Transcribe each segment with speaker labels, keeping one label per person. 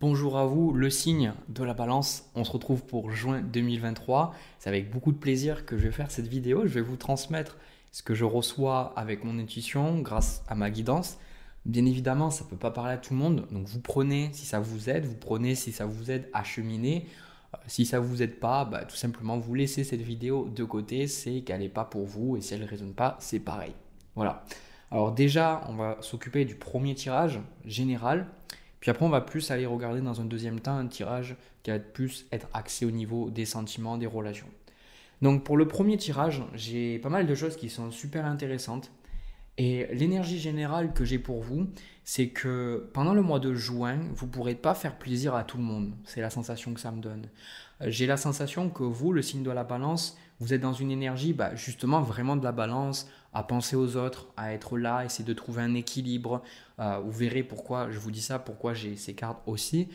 Speaker 1: Bonjour à vous, le signe de la balance. On se retrouve pour juin 2023. C'est avec beaucoup de plaisir que je vais faire cette vidéo. Je vais vous transmettre ce que je reçois avec mon intuition grâce à ma guidance. Bien évidemment, ça ne peut pas parler à tout le monde. Donc vous prenez si ça vous aide, vous prenez si ça vous aide à cheminer. Euh, si ça ne vous aide pas, bah, tout simplement vous laissez cette vidéo de côté. C'est qu'elle n'est pas pour vous et si elle ne résonne pas, c'est pareil. Voilà. Alors déjà, on va s'occuper du premier tirage général. Puis après, on va plus aller regarder dans un deuxième temps un tirage qui va plus être axé au niveau des sentiments, des relations. Donc pour le premier tirage, j'ai pas mal de choses qui sont super intéressantes. Et l'énergie générale que j'ai pour vous, c'est que pendant le mois de juin, vous ne pourrez pas faire plaisir à tout le monde. C'est la sensation que ça me donne. Euh, j'ai la sensation que vous, le signe de la balance, vous êtes dans une énergie, bah, justement, vraiment de la balance, à penser aux autres, à être là, essayer de trouver un équilibre. Euh, vous verrez pourquoi je vous dis ça, pourquoi j'ai ces cartes aussi.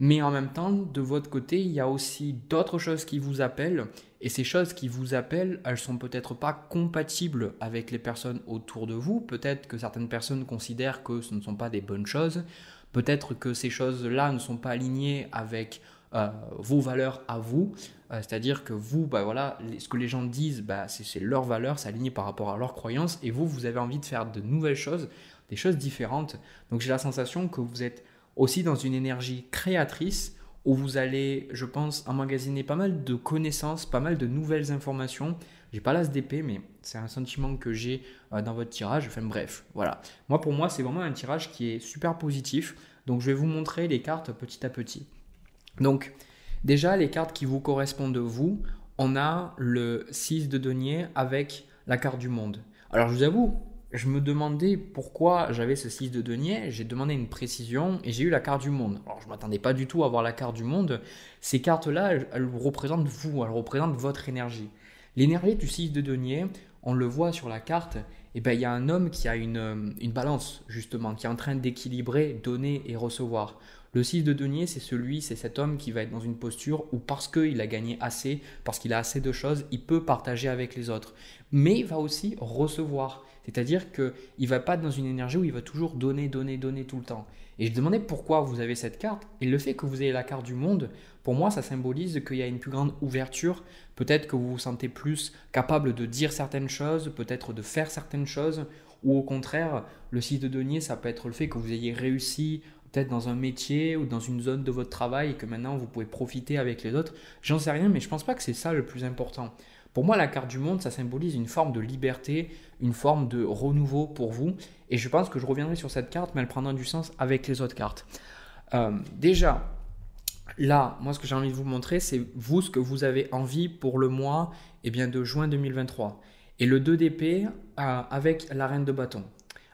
Speaker 1: Mais en même temps, de votre côté, il y a aussi d'autres choses qui vous appellent. Et ces choses qui vous appellent, elles sont peut-être pas compatibles avec les personnes autour de vous. Peut-être que certaines personnes considèrent que ce ne sont pas des bonnes choses. Peut-être que ces choses-là ne sont pas alignées avec euh, vos valeurs à vous. Euh, c'est-à-dire que vous, bah voilà, ce que les gens disent, bah, c'est leur valeur, c'est aligné par rapport à leurs croyances, et vous, vous avez envie de faire de nouvelles choses, des choses différentes. Donc j'ai la sensation que vous êtes aussi dans une énergie créatrice où vous allez, je pense, emmagasiner pas mal de connaissances, pas mal de nouvelles informations. J'ai pas l'as d'épée, mais c'est un sentiment que j'ai euh, dans votre tirage. Enfin bref, voilà. Moi, pour moi, c'est vraiment un tirage qui est super positif. Donc je vais vous montrer les cartes petit à petit. Donc, Déjà, les cartes qui vous correspondent, vous, on a le 6 de denier avec la carte du monde. Alors, je vous avoue, je me demandais pourquoi j'avais ce 6 de denier. J'ai demandé une précision et j'ai eu la carte du monde. Alors, je ne m'attendais pas du tout à avoir la carte du monde. Ces cartes-là, elles représentent vous, elles représentent votre énergie. L'énergie du 6 de denier, on le voit sur la carte, et eh ben, il y a un homme qui a une, euh, une balance, justement, qui est en train d'équilibrer donner et recevoir. Le 6 de denier, c'est celui, c'est cet homme qui va être dans une posture où parce qu'il a gagné assez, parce qu'il a assez de choses, il peut partager avec les autres. Mais il va aussi recevoir. C'est-à-dire qu'il ne va pas être dans une énergie où il va toujours donner, donner, donner tout le temps. Et je demandais pourquoi vous avez cette carte. Et le fait que vous ayez la carte du monde, pour moi, ça symbolise qu'il y a une plus grande ouverture. Peut-être que vous vous sentez plus capable de dire certaines choses, peut-être de faire certaines choses. Ou au contraire, le site de denier, ça peut être le fait que vous ayez réussi peut-être dans un métier ou dans une zone de votre travail et que maintenant vous pouvez profiter avec les autres. J'en sais rien, mais je ne pense pas que c'est ça le plus important. Pour moi, la carte du monde, ça symbolise une forme de liberté, une forme de renouveau pour vous. Et je pense que je reviendrai sur cette carte, mais elle prendra du sens avec les autres cartes. Euh, déjà, là, moi, ce que j'ai envie de vous montrer, c'est vous, ce que vous avez envie pour le mois eh bien, de juin 2023. Et le 2 d'épée euh, avec la reine de bâton.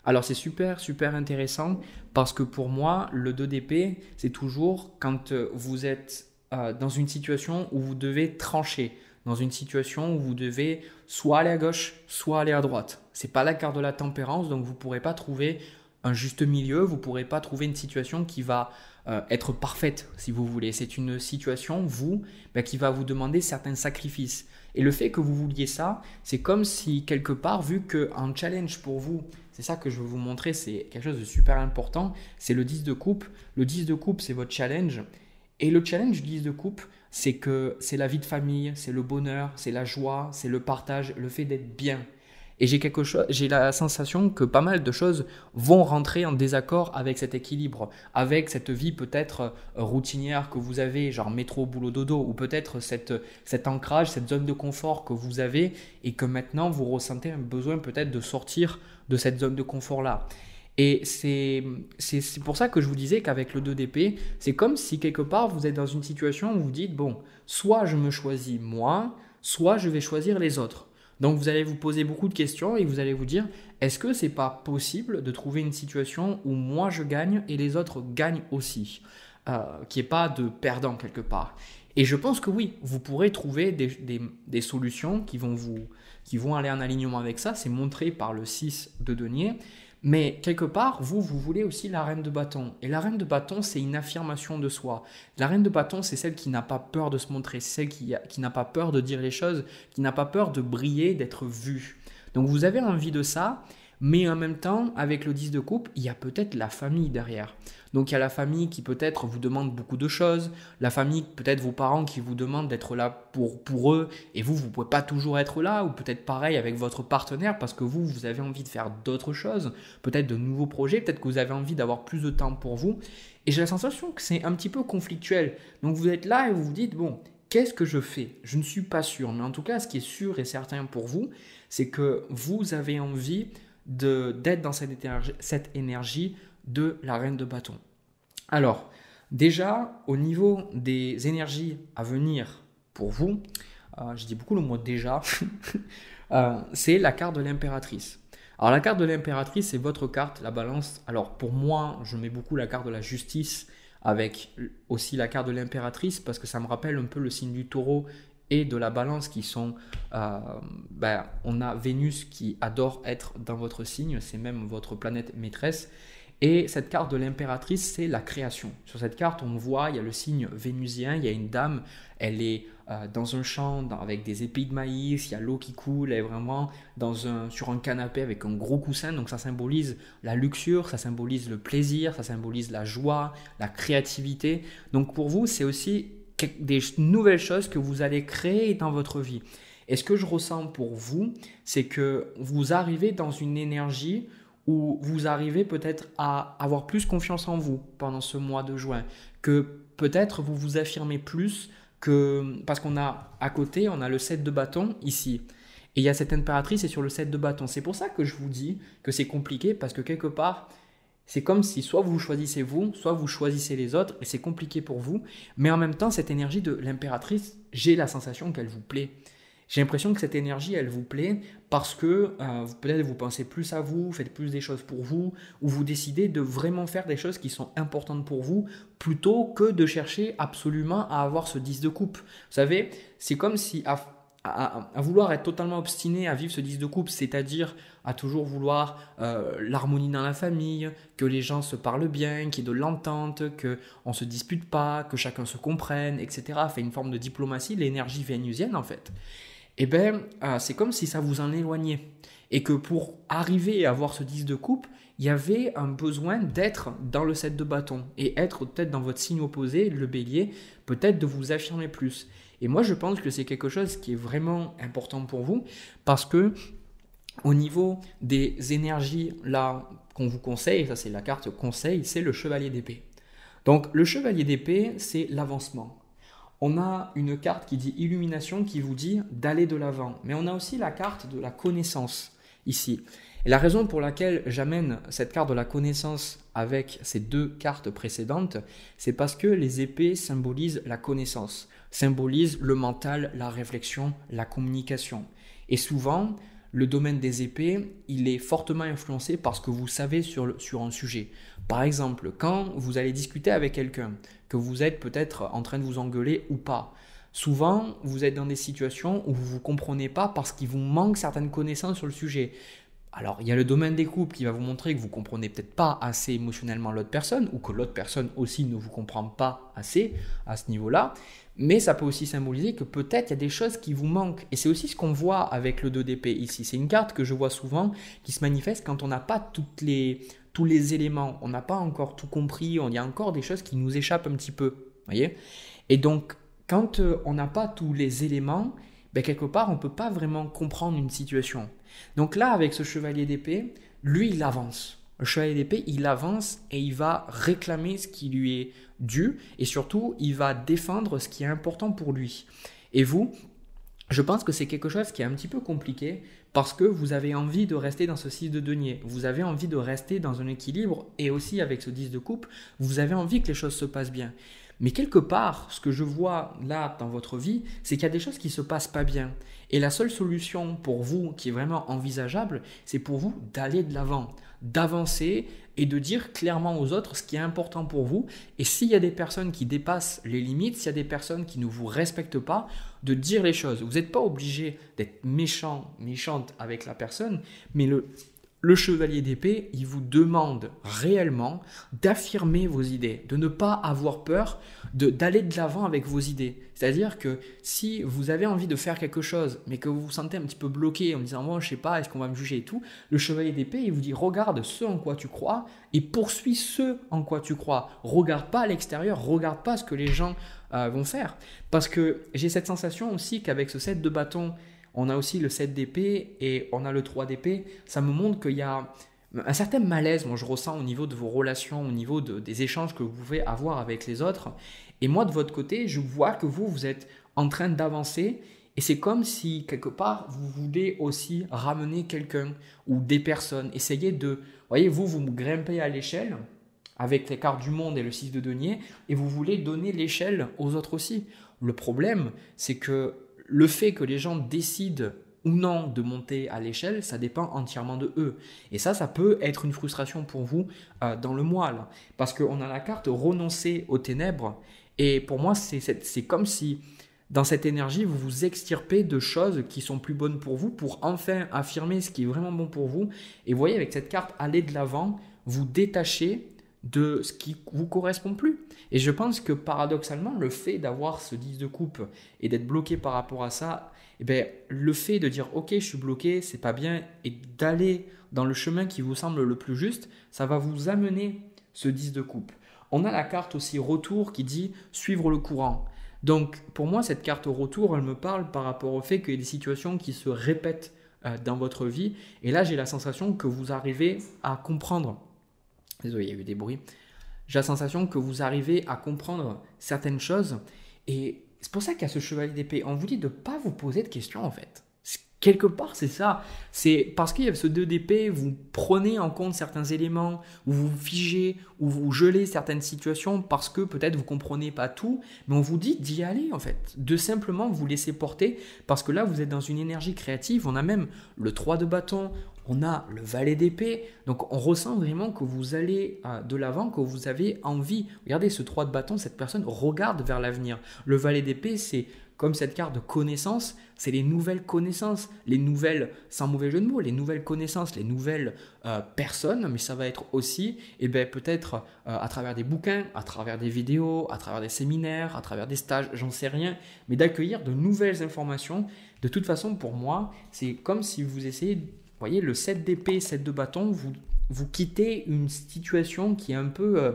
Speaker 1: Alors c'est super, super intéressant parce que pour moi, le 2 d'épée, c'est toujours quand euh, vous êtes dans une situation où vous devez trancher dans une situation où vous devez soit aller à gauche, soit aller à droite. C'est pas la carte de la tempérance, donc vous pourrez pas trouver un juste milieu, vous pourrez pas trouver une situation qui va euh, être parfaite, si vous voulez. C'est une situation, vous, bah, qui va vous demander certains sacrifices. Et le fait que vous vouliez ça, c'est comme si quelque part, vu qu'un challenge pour vous, c'est ça que je veux vous montrer, c'est quelque chose de super important, c'est le 10 de coupe. Le 10 de coupe, c'est votre challenge. Et le challenge 10 de coupe, c'est que c'est la vie de famille, c'est le bonheur, c'est la joie, c'est le partage, le fait d'être bien. Et j'ai quelque chose, j'ai la sensation que pas mal de choses vont rentrer en désaccord avec cet équilibre, avec cette vie peut-être euh, routinière que vous avez, genre métro, boulot, dodo, ou peut-être cet ancrage, cette zone de confort que vous avez et que maintenant vous ressentez un besoin peut-être de sortir de cette zone de confort là. Et c'est pour ça que je vous disais qu'avec le 2 dp c'est comme si quelque part vous êtes dans une situation où vous dites, bon, soit je me choisis moi, soit je vais choisir les autres. Donc vous allez vous poser beaucoup de questions et vous allez vous dire, est-ce que c'est pas possible de trouver une situation où moi je gagne et les autres gagnent aussi euh, Qu'il n'y pas de perdant quelque part. Et je pense que oui, vous pourrez trouver des, des, des, solutions qui vont, vous, qui vont aller en alignement avec ça. C'est montré par le 6 de denier. Mais quelque part, vous, vous voulez aussi la reine de bâton. Et la reine de bâton, c'est une affirmation de soi. La reine de bâton, c'est celle qui n'a pas peur de se montrer, celle qui, qui n'a pas peur de dire les choses, qui n'a pas peur de briller, d'être vue. Donc vous avez envie de ça, mais en même temps, avec le 10 de coupe, il y a peut-être la famille derrière. Donc il y a la famille qui peut-être vous demande beaucoup de choses, la famille, peut-être vos parents qui vous demandent d'être là pour, pour eux, et vous, vous ne pouvez pas toujours être là, ou peut-être pareil avec votre partenaire, parce que vous, vous avez envie de faire d'autres choses, peut-être de nouveaux projets, peut-être que vous avez envie d'avoir plus de temps pour vous, et j'ai la sensation que c'est un petit peu conflictuel. Donc vous êtes là et vous vous dites, bon, qu'est-ce que je fais Je ne suis pas sûr, mais en tout cas, ce qui est sûr et certain pour vous, c'est que vous avez envie d'être dans cette énergie, cette énergie de la reine de bâton. Alors, déjà, au niveau des énergies à venir pour vous, euh, je dis beaucoup le mot déjà, euh, c'est la carte de l'impératrice. Alors la carte de l'impératrice, c'est votre carte, la balance. Alors pour moi, je mets beaucoup la carte de la justice avec aussi la carte de l'impératrice parce que ça me rappelle un peu le signe du taureau et de la balance qui sont, euh, ben, on a Vénus qui adore être dans votre signe, c'est même votre planète maîtresse. Et cette carte de l'impératrice, c'est la création. Sur cette carte, on voit, il y a le signe vénusien, il y a une dame, elle est euh, dans un champ avec des épis de maïs, il y a l'eau qui coule, elle est vraiment dans un, sur un canapé avec un gros coussin. Donc ça symbolise la luxure, ça symbolise le plaisir, ça symbolise la joie, la créativité. Donc pour vous, c'est aussi des nouvelles choses que vous allez créer dans votre vie. Et ce que je ressens pour vous, c'est que vous arrivez dans une énergie où vous arrivez peut-être à avoir plus confiance en vous pendant ce mois de juin, que peut-être vous vous affirmez plus que parce qu'on a à côté, on a le 7 de bâton ici. Et il y a cette impératrice et sur le 7 de bâton. C'est pour ça que je vous dis que c'est compliqué parce que quelque part, c'est comme si soit vous choisissez vous, soit vous choisissez les autres, et c'est compliqué pour vous, mais en même temps, cette énergie de l'impératrice, j'ai la sensation qu'elle vous plaît. J'ai l'impression que cette énergie, elle vous plaît parce que euh, peut-être vous pensez plus à vous, faites plus des choses pour vous, ou vous décidez de vraiment faire des choses qui sont importantes pour vous, plutôt que de chercher absolument à avoir ce 10 de coupe. Vous savez, c'est comme si à, vouloir être totalement obstiné à vivre ce 10 de coupe, c'est-à-dire à toujours vouloir euh, l'harmonie dans la famille, que les gens se parlent bien, qu'il y ait de l'entente, qu'on ne se dispute pas, que chacun se comprenne, etc. Fait une forme de diplomatie, l'énergie vénusienne en fait. Eh bien, euh, c'est comme si ça vous en éloignait. Et que pour arriver à avoir ce 10 de coupe, il y avait un besoin d'être dans le set de bâton et être peut-être dans votre signe opposé, le bélier, peut-être de vous affirmer plus. Et moi, je pense que c'est quelque chose qui est vraiment important pour vous parce que au niveau des énergies là qu'on vous conseille, ça c'est la carte conseil, c'est le chevalier d'épée. Donc le chevalier d'épée, c'est l'avancement. On a une carte qui dit illumination qui vous dit d'aller de l'avant, mais on a aussi la carte de la connaissance ici. Et la raison pour laquelle j'amène cette carte de la connaissance avec ces deux cartes précédentes, c'est parce que les épées symbolisent la connaissance, symbolisent le mental, la réflexion, la communication. Et souvent, le domaine des épées, il est fortement influencé par ce que vous savez sur, sur un sujet. Par exemple, quand vous allez discuter avec quelqu'un, que vous êtes peut-être en train de vous engueuler ou pas, Souvent, vous êtes dans des situations où vous ne vous comprenez pas parce qu'il vous manque certaines connaissances sur le sujet. Alors, il y a le domaine des couples qui va vous montrer que vous comprenez peut-être pas assez émotionnellement l'autre personne ou que l'autre personne aussi ne vous comprend pas assez à ce niveau-là. Mais ça peut aussi symboliser que peut-être il y a des choses qui vous manquent. Et c'est aussi ce qu'on voit avec le 2DP ici. C'est une carte que je vois souvent qui se manifeste quand on n'a pas toutes tous les éléments. On n'a pas encore tout compris. On y a encore des choses qui nous échappent un petit peu. Et donc, quand euh, on n'a pas tous les éléments, ben, quelque part, on ne peut pas vraiment comprendre une situation. Donc là, avec ce chevalier d'épée, lui, il avance. Le chevalier d'épée, il avance et il va réclamer ce qui lui est dû et surtout, il va défendre ce qui est important pour lui. Et vous, je pense que c'est quelque chose qui est un petit peu compliqué parce que vous avez envie de rester dans ce 6 de denier, vous avez envie de rester dans un équilibre et aussi avec ce 10 de coupe, vous avez envie que les choses se passent bien. Mais quelque part, ce que je vois là dans votre vie, c'est qu'il y a des choses qui ne se passent pas bien. Et la seule solution pour vous qui est vraiment envisageable, c'est pour vous d'aller de l'avant, d'avancer et de dire clairement aux autres ce qui est important pour vous. Et s'il y a des personnes qui dépassent les limites, s'il y a des personnes qui ne vous respectent pas, de dire les choses. Vous n'êtes pas obligé d'être méchant, méchante avec la personne, mais le, le chevalier d'épée, il vous demande réellement d'affirmer vos idées, de ne pas avoir peur d'aller de l'avant avec vos idées. C'est-à-dire que si vous avez envie de faire quelque chose, mais que vous vous sentez un petit peu bloqué en disant, moi, je sais pas, est-ce qu'on va me juger et tout, le chevalier d'épée, il vous dit, regarde ce en quoi tu crois et poursuis ce en quoi tu crois. Regarde pas à l'extérieur, regarde pas ce que les gens euh, vont faire. Parce que j'ai cette sensation aussi qu'avec ce set de bâtons on a aussi le 7 d'épée et on a le 3 d'épée. Ça me montre qu'il y a un certain malaise, moi je ressens au niveau de vos relations, au niveau des échanges que vous pouvez avoir avec les autres. Et moi de votre côté, je vois que vous, vous êtes en train d'avancer et c'est comme si quelque part vous voulez aussi ramener quelqu'un ou des personnes. Essayez de, voyez, vous, vous grimpez à l'échelle avec les cartes du monde et le 6 de denier et vous voulez donner l'échelle aux autres aussi. Le problème, c'est que le fait que les gens décident ou non de monter à l'échelle, ça dépend entièrement de eux. Et ça, ça peut être une frustration pour vous euh, dans le moelle parce qu'on a la carte renoncer aux ténèbres. Et pour moi, c'est comme si dans cette énergie, vous vous extirpez de choses qui sont plus bonnes pour vous pour enfin affirmer ce qui est vraiment bon pour vous. Et vous voyez, avec cette carte, aller de l'avant, vous détacher de ce qui vous correspond plus. Et je pense que paradoxalement, le fait d'avoir ce 10 de coupe et d'être bloqué par rapport à ça, eh bien, le fait de dire ok, je suis bloqué, c'est pas bien, et d'aller dans le chemin qui vous semble le plus juste, ça va vous amener ce 10 de coupe. On a la carte aussi retour qui dit suivre le courant. Donc pour moi, cette carte retour, elle me parle par rapport au fait qu'il y a des situations qui se répètent euh, dans votre vie. Et là, j'ai la sensation que vous arrivez à comprendre Désolé, il y a eu des bruits. J'ai la sensation que vous arrivez à comprendre certaines choses. Et c'est pour ça qu'il y a ce chevalier d'épée, on vous dit de ne pas vous poser de questions en fait. Quelque part, c'est ça. C'est parce qu'il y a ce 2 d'épée, vous prenez en compte certains éléments, ou vous figez, ou vous gelez certaines situations parce que peut-être vous comprenez pas tout, mais on vous dit d'y aller en fait, de simplement vous laisser porter parce que là vous êtes dans une énergie créative. On a même le 3 de bâton, on a le valet d'épée. Donc on ressent vraiment que vous allez euh, de l'avant, que vous avez envie. Regardez ce 3 de bâton, cette personne regarde vers l'avenir. Le valet d'épée, c'est comme cette carte de connaissance, c'est les nouvelles connaissances, les nouvelles, sans mauvais jeu de mots, les nouvelles connaissances, les nouvelles euh, personnes, mais ça va être aussi, et eh ben, peut-être euh, à travers des bouquins, à travers des vidéos, à travers des séminaires, à travers des stages, j'en sais rien, mais d'accueillir de nouvelles informations. De toute façon, pour moi, c'est comme si vous essayez vous voyez, le 7 d'épée, 7 de bâton, vous, vous quittez une situation qui est un peu, euh,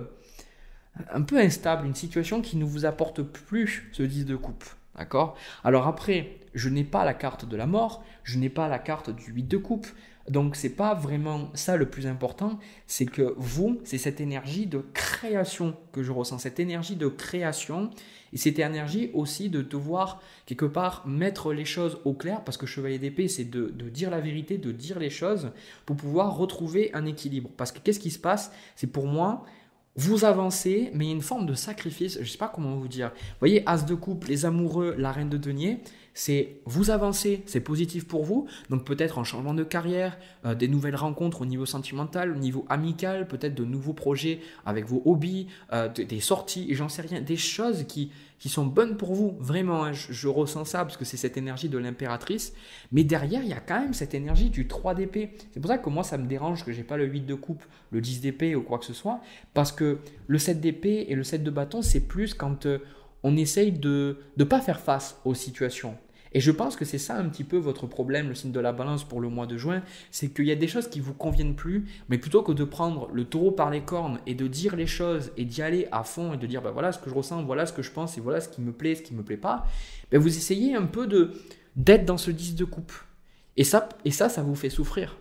Speaker 1: un peu instable, une situation qui ne vous apporte plus ce 10 de coupe. D'accord Alors après, je n'ai pas la carte de la mort, je n'ai pas la carte du 8 de coupe, donc c'est pas vraiment ça le plus important, c'est que vous, c'est cette énergie de création que je ressens, cette énergie de création et cette énergie aussi de devoir quelque part mettre les choses au clair parce que chevalier d'épée c'est de, dire la vérité, de dire les choses pour pouvoir retrouver un équilibre. Parce que qu'est-ce qui se passe C'est pour moi vous avancez, mais il y a une forme de sacrifice, je ne sais pas comment vous dire. Vous voyez, As de coupe, les amoureux, la reine de denier, c'est vous avancer, c'est positif pour vous, donc peut-être un changement de carrière, euh, des nouvelles rencontres au niveau sentimental, au niveau amical, peut-être de nouveaux projets avec vos hobbies, euh, des, sorties, j'en sais rien, des choses qui, sont bonnes pour vous, vraiment, hein, je, ressens ça parce que c'est cette énergie de l'impératrice, mais derrière, il y a quand même cette énergie du 3 d'épée. C'est pour ça que moi, ça me dérange que j'ai pas le 8 de coupe, le 10 d'épée ou quoi que ce soit, parce que le 7 d'épée et le 7 de bâton, c'est plus quand... Euh, on essaye de ne pas faire face aux situations. Et je pense que c'est ça un petit peu votre problème, le signe de la balance pour le mois de juin, c'est qu'il y a des choses qui vous conviennent plus, mais plutôt que de prendre le taureau par les cornes et de dire les choses et d'y aller à fond et de dire ben voilà ce que je ressens, voilà ce que je pense et voilà ce qui me plaît, ce qui me plaît pas, ben vous essayez un peu de d'être dans ce 10 de coupe. Et ça, et ça, ça vous fait souffrir.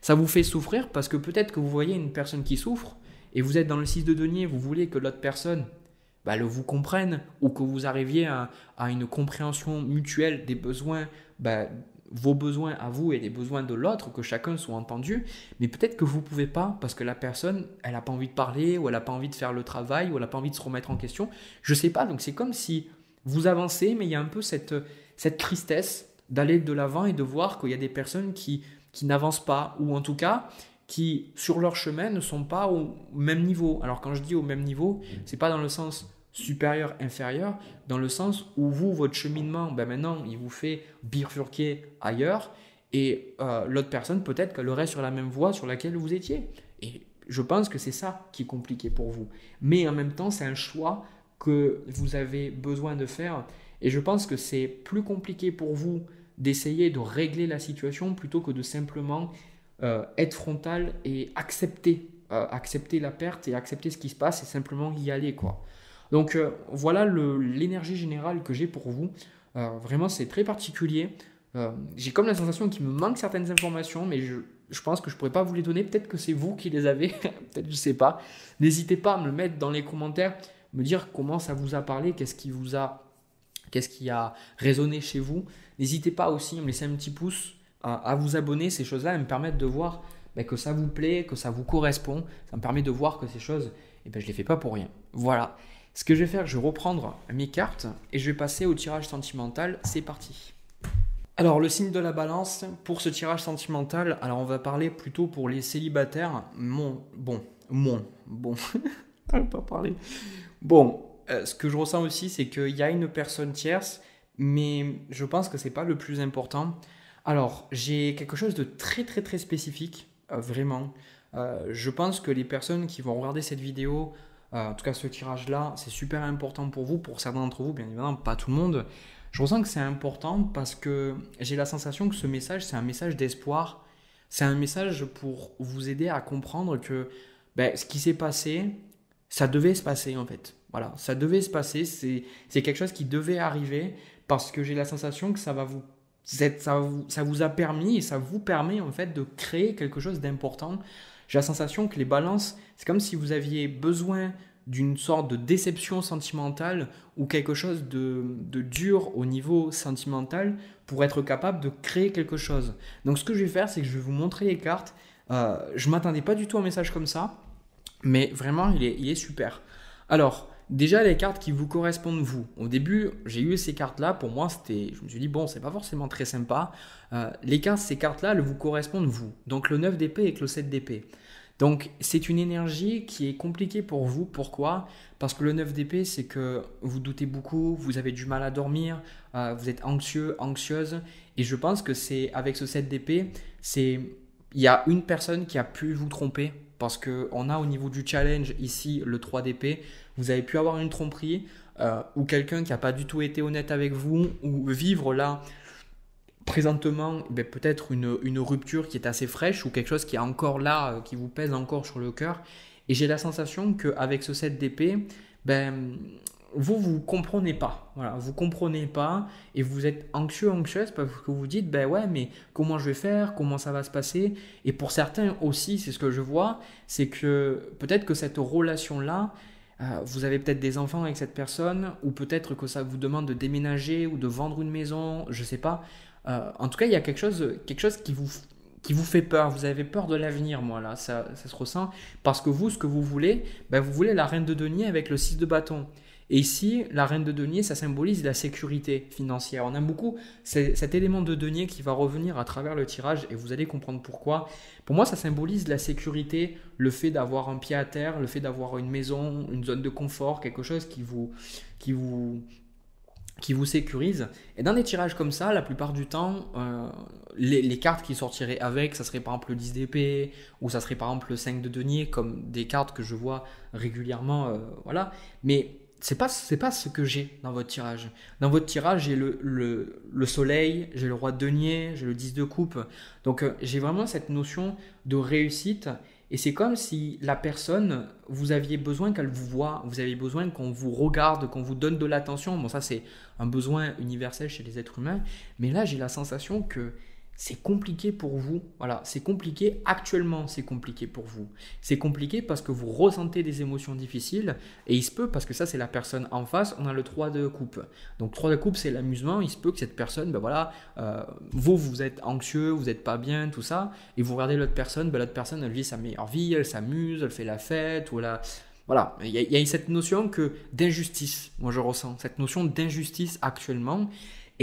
Speaker 1: Ça vous fait souffrir parce que peut-être que vous voyez une personne qui souffre et vous êtes dans le 6 de denier, vous voulez que l'autre personne bah, vous comprennent ou que vous arriviez à, une compréhension mutuelle des besoins, bah, vos besoins à vous et des besoins de l'autre, que chacun soit entendu, mais peut-être que vous ne pouvez pas parce que la personne, elle n'a pas envie de parler ou elle n'a pas envie de faire le travail ou elle n'a pas envie de se remettre en question. Je ne sais pas, donc c'est comme si vous avancez, mais il y a un peu cette, cette tristesse d'aller de l'avant et de voir qu'il y a des personnes qui, qui n'avancent pas ou en tout cas qui, sur leur chemin, ne sont pas au même niveau. Alors quand je dis au même niveau, mm. c'est pas dans le sens supérieur, inférieur, dans le sens où vous, votre cheminement, ben maintenant, il vous fait bifurquer ailleurs, et euh, l'autre personne, peut-être qu'elle aurait sur la même voie sur laquelle vous étiez. Et je pense que c'est ça qui est compliqué pour vous. Mais en même temps, c'est un choix que vous avez besoin de faire, et je pense que c'est plus compliqué pour vous d'essayer de régler la situation plutôt que de simplement être euh, frontal et accepter, euh, accepter la perte et accepter ce qui se passe et simplement y aller quoi. Donc euh, voilà l'énergie générale que j'ai pour vous. vraiment c'est très particulier. j'ai comme la sensation qu'il me manque certaines informations, mais je, pense que je pourrais pas vous les donner. Peut-être que c'est vous qui les avez, peut-être je sais pas. N'hésitez pas à me mettre dans les commentaires, me dire comment ça vous a parlé, qu'est-ce qui vous a, qu'est-ce qui a résonné chez vous. N'hésitez pas aussi à me laisser un petit pouce Hein, à, vous abonner, ces choses-là, me permettent de voir ben, que ça vous plaît, que ça vous correspond. Ça me permet de voir que ces choses, et eh ben, je ne les fais pas pour rien. Voilà. Ce que je vais faire, je vais reprendre mes cartes et je vais passer au tirage sentimental. C'est parti. Alors le signe de la balance, pour ce tirage sentimental, alors on va parler plutôt pour les célibataires. Mon, bon, mon, bon, on va pas parler. Bon, euh, ce que je ressens aussi, c'est qu'il y a une personne tierce, mais je pense que c'est pas le plus important. Alors, j'ai quelque chose de très très très spécifique, euh, vraiment. Euh, je pense que les personnes qui vont regarder cette vidéo, euh, en tout cas ce tirage-là, c'est super important pour vous, pour certains d'entre vous, bien évidemment, pas tout le monde. Je ressens que c'est important parce que j'ai la sensation que ce message, c'est un message d'espoir. C'est un message pour vous aider à comprendre que ben, ce qui s'est passé, ça devait se passer en fait. Voilà, ça devait se passer, c'est quelque chose qui devait arriver parce que j'ai la sensation que ça va vous ça, vous, vous, a permis et ça vous permet en fait de créer quelque chose d'important. J'ai la sensation que les balances, c'est comme si vous aviez besoin d'une sorte de déception sentimentale ou quelque chose de, de, dur au niveau sentimental pour être capable de créer quelque chose. Donc ce que je vais faire, c'est que je vais vous montrer les cartes. Euh, je m'attendais pas du tout à un message comme ça, mais vraiment, il est, il est super. Alors, Déjà, les cartes qui vous correspondent, vous. Au début, j'ai eu ces cartes-là. Pour moi, c'était, je me suis dit, bon, c'est pas forcément très sympa. Euh, les 15, ces cartes-là, elles vous correspondent, vous. Donc, le 9 d'épée et le 7 d'épée. Donc, c'est une énergie qui est compliquée pour vous. Pourquoi Parce que le 9 d'épée, c'est que vous doutez beaucoup, vous avez du mal à dormir, euh, vous êtes anxieux, anxieuse. Et je pense que c'est avec ce 7 d'épée, c'est. Il y a une personne qui a pu vous tromper parce qu'on a au niveau du challenge ici le 3 d'épée vous avez pu avoir une tromperie euh, ou quelqu'un qui n'a pas du tout été honnête avec vous ou vivre là présentement eh ben, peut-être une, rupture qui est assez fraîche ou quelque chose qui est encore là, euh, qui vous pèse encore sur le cœur. Et j'ai la sensation qu'avec ce 7 d'épée, ben, vous, vous comprenez pas. Voilà, vous comprenez pas et vous êtes anxieux, anxieuse parce que vous dites, ben ouais, mais comment je vais faire, comment ça va se passer. Et pour certains aussi, c'est ce que je vois, c'est que peut-être que cette relation-là, euh, vous avez peut-être des enfants avec cette personne, ou peut-être que ça vous demande de déménager ou de vendre une maison, je ne sais pas. Euh, en tout cas, il y a quelque chose, quelque chose qui vous fait peur. Vous avez peur de l'avenir, moi là, ça, ça, se ressent parce que vous, ce que vous voulez, ben, vous voulez la reine de denier avec le 6 de bâton. Et ici, la reine de denier, ça symbolise la sécurité financière. On a beaucoup cet élément de denier qui va revenir à travers le tirage et vous allez comprendre pourquoi. Pour moi, ça symbolise la sécurité, le fait d'avoir un pied à terre, le fait d'avoir une maison, une zone de confort, quelque chose qui vous, qui vous, qui vous sécurise. Et dans des tirages comme ça, la plupart du temps, euh, les, cartes qui sortiraient avec, ça serait par exemple le 10 d'épée, ou ça serait par exemple le 5 de denier, comme des cartes que je vois régulièrement. Euh, voilà. Mais c'est pas c'est pas ce que j'ai dans votre tirage. Dans votre tirage, j'ai le, soleil, j'ai le roi de denier, j'ai le 10 de coupe. Donc euh, j'ai vraiment cette notion de réussite et c'est comme si la personne, vous aviez besoin qu'elle vous voit, vous aviez besoin qu'on vous regarde, qu'on vous donne de l'attention. Bon ça c'est un besoin universel chez les êtres humains, mais là j'ai la sensation que c'est compliqué pour vous. Voilà, c'est compliqué actuellement, c'est compliqué pour vous. C'est compliqué parce que vous ressentez des émotions difficiles et il se peut, parce que ça c'est la personne en face, on a le 3 de coupe. Donc 3 de coupe c'est l'amusement, il se peut que cette personne, ben voilà, euh, vous vous êtes anxieux, vous n'êtes pas bien, tout ça, et vous regardez l'autre personne, ben l'autre personne elle vit sa meilleure vie, elle s'amuse, elle fait la fête, ou Voilà, il y, il y a cette notion que d'injustice, moi je ressens, cette notion d'injustice actuellement.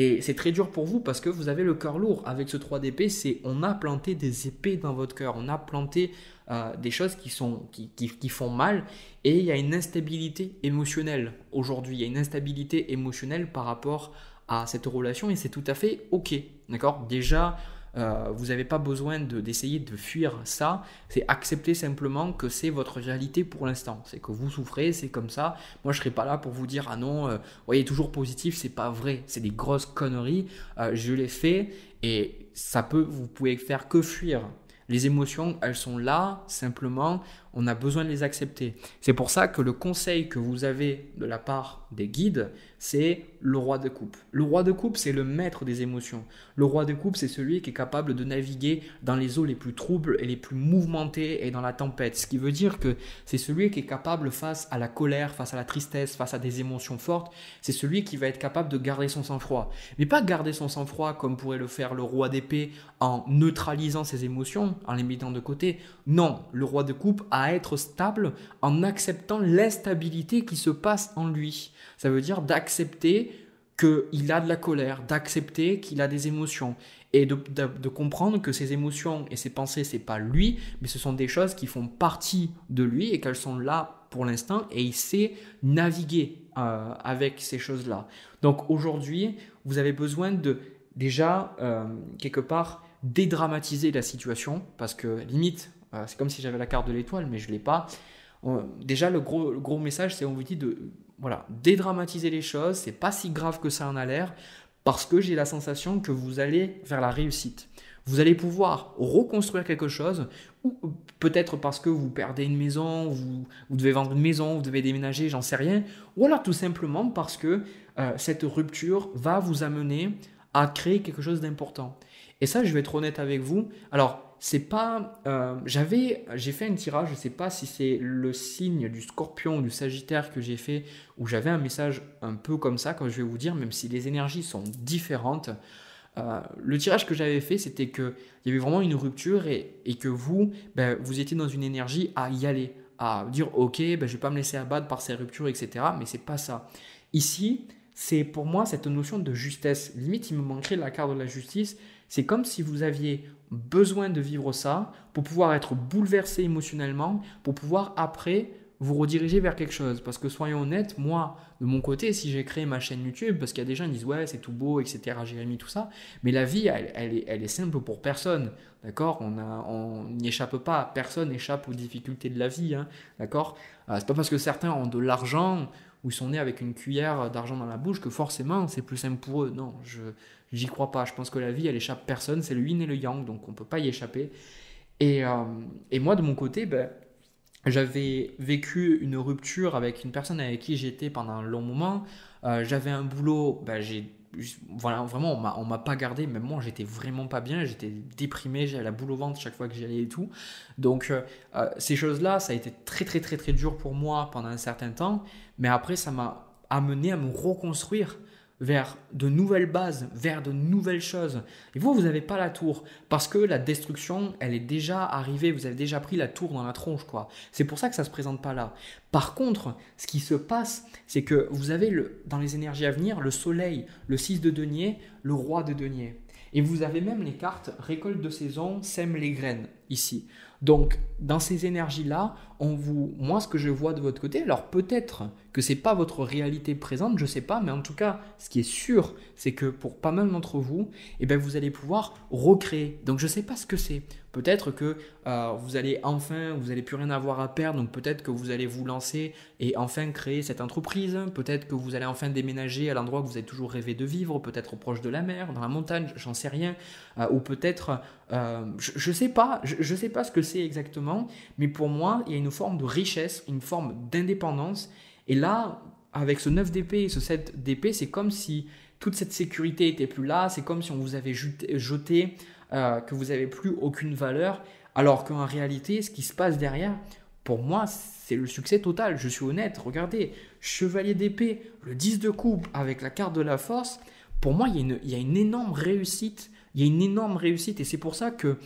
Speaker 1: Et c'est très dur pour vous parce que vous avez le cœur lourd. Avec ce 3 d'épée, c'est on a planté des épées dans votre cœur, on a planté euh, des choses qui, sont, qui, qui, font mal et il y a une instabilité émotionnelle aujourd'hui. Il y a une instabilité émotionnelle par rapport à cette relation et c'est tout à fait ok. D'accord Déjà, euh, vous n'avez pas besoin d'essayer de, fuir ça. C'est accepter simplement que c'est votre réalité pour l'instant. C'est que vous souffrez, c'est comme ça. Moi, je serai pas là pour vous dire ah non, euh, voyez toujours positif, c'est pas vrai. C'est des grosses conneries. Euh, je l'ai fait et ça peut, vous pouvez faire que fuir. Les émotions, elles sont là, simplement, on a besoin de les accepter. C'est pour ça que le conseil que vous avez de la part des guides, c'est le roi de coupe. Le roi de coupe, c'est le maître des émotions. Le roi de coupe, c'est celui qui est capable de naviguer dans les eaux les plus troubles et les plus mouvementées et dans la tempête. Ce qui veut dire que c'est celui qui est capable face à la colère, face à la tristesse, face à des émotions fortes, c'est celui qui va être capable de garder son sang-froid. Mais pas garder son sang-froid comme pourrait le faire le roi d'épée en neutralisant ses émotions, en les mettant de côté. Non, le roi de coupe a à être stable en acceptant l'instabilité qui se passe en lui. Ça veut dire d'accepter qu'il a de la colère, d'accepter qu'il a des émotions et de, de, comprendre que ces émotions et ces pensées, c'est pas lui, mais ce sont des choses qui font partie de lui et qu'elles sont là pour l'instant et il sait naviguer euh, avec ces choses-là. Donc aujourd'hui, vous avez besoin de déjà euh, quelque part dédramatiser la situation parce que limite, euh, c'est comme si j'avais la carte de l'étoile, mais je l'ai pas. déjà, le gros, gros message, c'est on vous dit de voilà, dédramatiser les choses, c'est pas si grave que ça en a l'air, parce que j'ai la sensation que vous allez vers la réussite. Vous allez pouvoir reconstruire quelque chose, ou peut-être parce que vous perdez une maison, vous, devez vendre une maison, vous devez déménager, j'en sais rien, ou alors tout simplement parce que euh, cette rupture va vous amener à créer quelque chose d'important. Et ça, je vais être honnête avec vous. Alors, c'est pas. Euh, j'avais, j'ai fait un tirage, je sais pas si c'est le signe du Scorpion ou du Sagittaire que j'ai fait, où j'avais un message un peu comme ça, quand je vais vous dire, même si les énergies sont différentes. Euh, le tirage que j'avais fait, c'était qu'il y avait vraiment une rupture et, que vous, ben, vous étiez dans une énergie à y aller, à dire ok, ben, je vais pas me laisser abattre par ces ruptures, etc. Mais c'est pas ça. Ici, c'est pour moi cette notion de justesse. Limite, il me manquerait la carte de la justice c'est comme si vous aviez besoin de vivre ça pour pouvoir être bouleversé émotionnellement, pour pouvoir après vous rediriger vers quelque chose. Parce que soyons honnêtes, moi, de mon côté, si j'ai créé ma chaîne YouTube, parce qu'il y a des gens qui disent ouais, c'est tout beau, etc., Jérémy, tout ça, mais la vie, elle, est, simple pour personne. D'accord On n'y échappe pas. Personne n'échappe aux difficultés de la vie. Hein, d'accord D'accord euh, C'est pas parce que certains ont de l'argent où ils sont nés avec une cuillère d'argent dans la bouche, que forcément c'est plus simple pour eux. Non, je j'y crois pas. Je pense que la vie, elle échappe personne. C'est le yin et le yang, donc on peut pas y échapper. Et, euh, et moi, de mon côté, ben, j'avais vécu une rupture avec une personne avec qui j'étais pendant un long moment. Euh, j'avais un boulot, ben, j'ai voilà, vraiment, on m'a, on m'a pas gardé. Même moi, j'étais vraiment pas bien. J'étais déprimé, j'avais la boule au ventre chaque fois que j'y allais et tout. Donc, euh, ces choses-là, ça a été très, très, très, très dur pour moi pendant un certain temps. Mais après, ça m'a amené à me reconstruire vers de nouvelles bases, vers de nouvelles choses. Et vous, vous n'avez pas la tour, parce que la destruction, elle est déjà arrivée, vous avez déjà pris la tour dans la tronche, quoi. C'est pour ça que ça ne se présente pas là. Par contre, ce qui se passe, c'est que vous avez le, dans les énergies à venir le soleil, le 6 de denier, le roi de denier. Et vous avez même les cartes récolte de saison, sème les graines, ici. Donc, dans ces énergies-là, on vous, moi, ce que je vois de votre côté, alors peut-être que c'est pas votre réalité présente, je ne sais pas, mais en tout cas, ce qui est sûr, c'est que pour pas mal d'entre vous, eh ben, vous allez pouvoir recréer. Donc, je ne sais pas ce que c'est. Peut-être que euh, vous allez enfin, vous n'allez plus rien avoir à perdre, donc peut-être que vous allez vous lancer et enfin créer cette entreprise. Peut-être que vous allez enfin déménager à l'endroit que vous avez toujours rêvé de vivre, peut-être proche de la mer, dans la montagne, j'en sais rien. Euh, ou peut-être, euh, je ne sais pas, je, ne sais pas ce que c'est exactement, mais pour moi, il y a une forme de richesse, une forme d'indépendance. Et là, avec ce 9 d'épée et ce 7 d'épée, c'est comme si toute cette sécurité était plus là, c'est comme si on vous avait jeté euh, que vous n'avez plus aucune valeur, alors qu'en réalité, ce qui se passe derrière, pour moi, c'est le succès total. Je suis honnête, regardez, Chevalier d'épée, le 10 de coupe avec la carte de la force, pour moi, il y il y a une énorme réussite. Il y a une énorme réussite et c'est pour ça que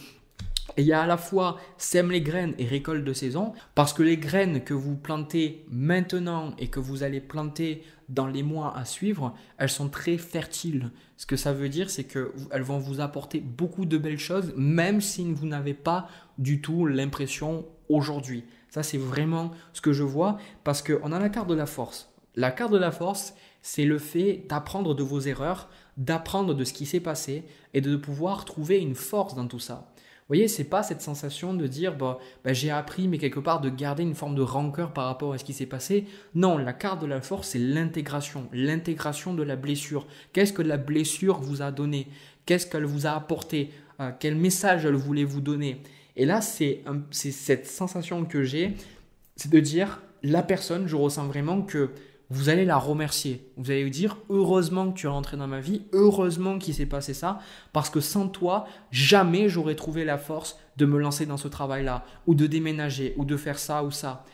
Speaker 1: il y a à la fois sème les graines et récolte de saison, parce que les graines que vous plantez maintenant et que vous allez planter dans les mois à suivre, elles sont très fertiles. Ce que ça veut dire, c'est qu'elles vont vous apporter beaucoup de belles choses, même si vous n'avez pas du tout l'impression aujourd'hui. Ça, c'est vraiment ce que je vois, parce qu'on a la carte de la force. La carte de la force, c'est le fait d'apprendre de vos erreurs, d'apprendre de ce qui s'est passé et de pouvoir trouver une force dans tout ça. Vous voyez, c'est pas cette sensation de dire bah, bah, j'ai appris, mais quelque part de garder une forme de rancœur par rapport à ce qui s'est passé. Non, la carte de la force, c'est l'intégration, l'intégration de la blessure. Qu'est-ce que la blessure vous a donné Qu'est-ce qu'elle vous a apporté euh, Quel message elle voulait vous donner Et là, c'est cette sensation que j'ai, c'est de dire la personne, je ressens vraiment que vous allez la remercier. Vous allez lui dire heureusement que tu es rentré dans ma vie, heureusement qu'il s'est passé ça, parce que sans toi, jamais j'aurais trouvé la force de me lancer dans ce travail-là, ou de déménager, ou de faire ça ou ça.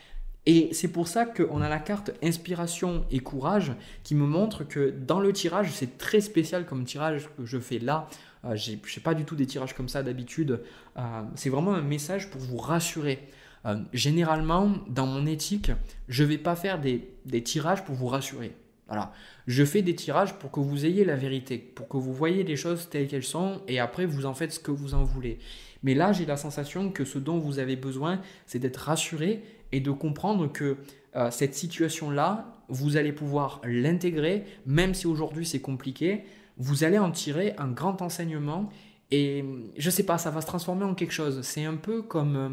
Speaker 1: Et c'est pour ça qu'on a la carte inspiration et courage qui me montre que dans le tirage, c'est très spécial comme tirage que je fais là. Euh, je n'ai pas du tout des tirages comme ça d'habitude. Euh, c'est vraiment un message pour vous rassurer. Euh, généralement, dans mon éthique, je ne vais pas faire des, tirages pour vous rassurer. Voilà. Je fais des tirages pour que vous ayez la vérité, pour que vous voyez les choses telles qu'elles sont et après vous en faites ce que vous en voulez. Mais là, j'ai la sensation que ce dont vous avez besoin, c'est d'être rassuré et de comprendre que euh, cette situation-là, vous allez pouvoir l'intégrer, même si aujourd'hui c'est compliqué, vous allez en tirer un grand enseignement et je sais pas, ça va se transformer en quelque chose. C'est un peu comme... Euh,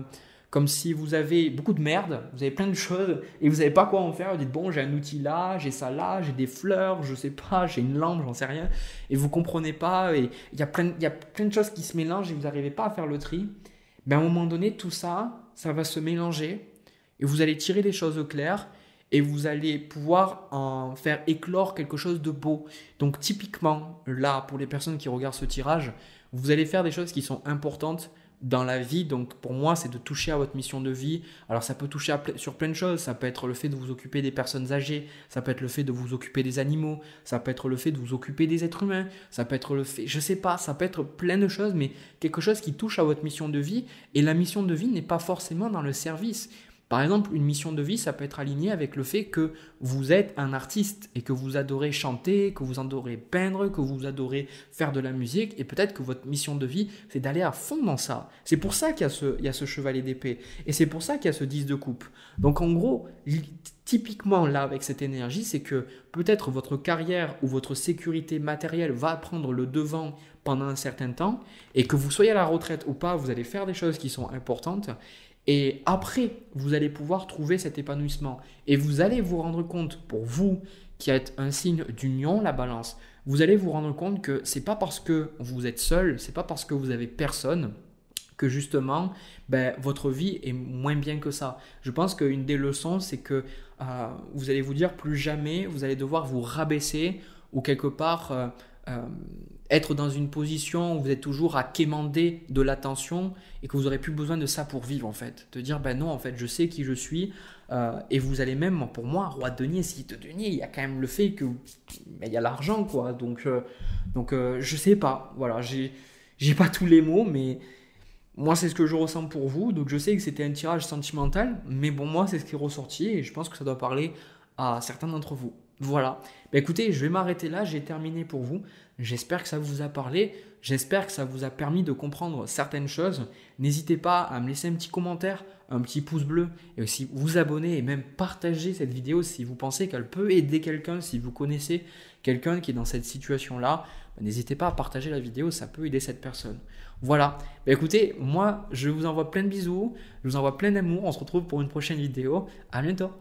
Speaker 1: comme si vous avez beaucoup de merde, vous avez plein de choses et vous n'avez pas quoi en faire. Vous dites bon, j'ai un outil là, j'ai ça là, j'ai des fleurs, je sais pas, j'ai une lampe, j'en sais rien. Et vous comprenez pas et il y a plein, il y a plein de choses qui se mélangent et vous n'arrivez pas à faire le tri. Mais ben, à un moment donné, tout ça, ça va se mélanger et vous allez tirer des choses au clair et vous allez pouvoir en faire éclore quelque chose de beau. Donc typiquement, là, pour les personnes qui regardent ce tirage, vous allez faire des choses qui sont importantes dans la vie. Donc pour moi, c'est de toucher à votre mission de vie. Alors ça peut toucher sur plein de choses. Ça peut être le fait de vous occuper des personnes âgées. Ça peut être le fait de vous occuper des animaux. Ça peut être le fait de vous occuper des êtres humains. Ça peut être le fait, je sais pas, ça peut être plein de choses, mais quelque chose qui touche à votre mission de vie. Et la mission de vie n'est pas forcément dans le service. Par exemple, une mission de vie, ça peut être aligné avec le fait que vous êtes un artiste et que vous adorez chanter, que vous adorez peindre, que vous adorez faire de la musique, et peut-être que votre mission de vie, c'est d'aller à fond dans ça. C'est pour ça qu'il y, a ce, il d'épée, et c'est pour ça qu'il y a ce 10 de coupe. Donc en gros, typiquement là avec cette énergie, c'est que peut-être votre carrière ou votre sécurité matérielle va prendre le devant pendant un certain temps et que vous soyez à la retraite ou pas, vous allez faire des choses qui sont importantes et après, vous allez pouvoir trouver cet épanouissement. Et vous allez vous rendre compte, pour vous, qui êtes un signe d'union, la balance, vous allez vous rendre compte que c'est pas parce que vous êtes seul, c'est pas parce que vous avez personne que justement ben, votre vie est moins bien que ça. Je pense qu'une des leçons, c'est que euh, vous allez vous dire plus jamais, vous allez devoir vous rabaisser ou quelque part euh, euh, être dans une position où vous êtes toujours à quémander de l'attention et que vous aurez plus besoin de ça pour vivre en fait. De dire ben non en fait je sais qui je suis euh, et vous allez même pour moi roi de denier si te denier il y a quand même le fait que ben, il y a l'argent quoi donc euh, donc euh, je sais pas voilà j'ai j'ai pas tous les mots mais moi c'est ce que je ressens pour vous donc je sais que c'était un tirage sentimental mais bon moi c'est ce qui est ressorti et je pense que ça doit parler à certains d'entre vous. Voilà. Ben écoutez, je vais m'arrêter là, j'ai terminé pour vous. J'espère que ça vous a parlé, j'espère que ça vous a permis de comprendre certaines choses. N'hésitez pas à me laisser un petit commentaire, un petit pouce bleu, et aussi vous abonner et même partager cette vidéo si vous pensez qu'elle peut aider quelqu'un, si vous connaissez quelqu'un qui est dans cette situation-là. Ben, n'hésitez pas à partager la vidéo, ça peut aider cette personne. Voilà. Ben, écoutez, moi, je vous envoie plein de bisous, je vous envoie plein d'amour. On se retrouve pour une prochaine vidéo. À bientôt.